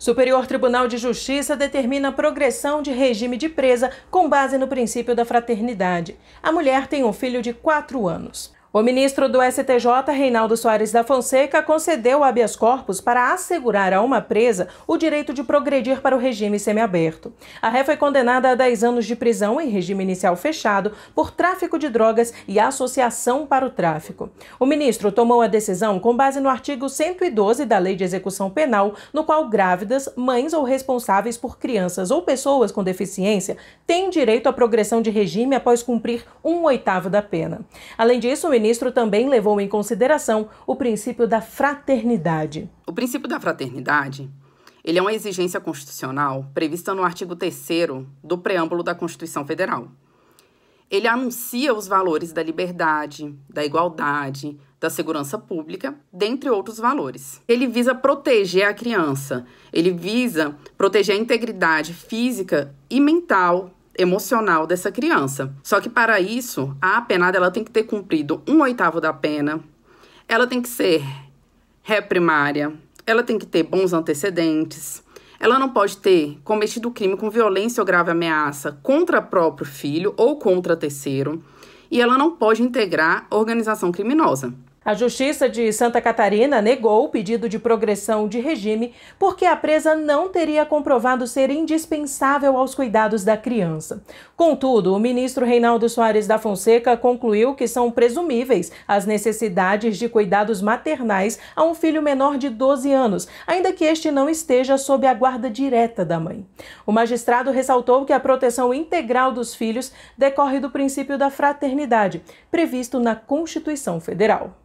Superior Tribunal de Justiça determina a progressão de regime de presa com base no princípio da fraternidade. A mulher tem um filho de quatro anos. O ministro do STJ, Reinaldo Soares da Fonseca, concedeu habeas corpus para assegurar a uma presa o direito de progredir para o regime semiaberto. A ré foi condenada a 10 anos de prisão em regime inicial fechado por tráfico de drogas e associação para o tráfico. O ministro tomou a decisão com base no artigo 112 da Lei de Execução Penal, no qual grávidas, mães ou responsáveis por crianças ou pessoas com deficiência têm direito à progressão de regime após cumprir um oitavo da pena. Além disso, o ministro também levou em consideração o princípio da fraternidade. O princípio da fraternidade ele é uma exigência constitucional prevista no artigo 3 do preâmbulo da Constituição Federal. Ele anuncia os valores da liberdade, da igualdade, da segurança pública, dentre outros valores. Ele visa proteger a criança, ele visa proteger a integridade física e mental emocional dessa criança. Só que para isso, a apenada ela tem que ter cumprido um oitavo da pena, ela tem que ser reprimária, ela tem que ter bons antecedentes, ela não pode ter cometido o crime com violência ou grave ameaça contra próprio filho ou contra terceiro, e ela não pode integrar organização criminosa. A Justiça de Santa Catarina negou o pedido de progressão de regime porque a presa não teria comprovado ser indispensável aos cuidados da criança. Contudo, o ministro Reinaldo Soares da Fonseca concluiu que são presumíveis as necessidades de cuidados maternais a um filho menor de 12 anos, ainda que este não esteja sob a guarda direta da mãe. O magistrado ressaltou que a proteção integral dos filhos decorre do princípio da fraternidade, previsto na Constituição Federal.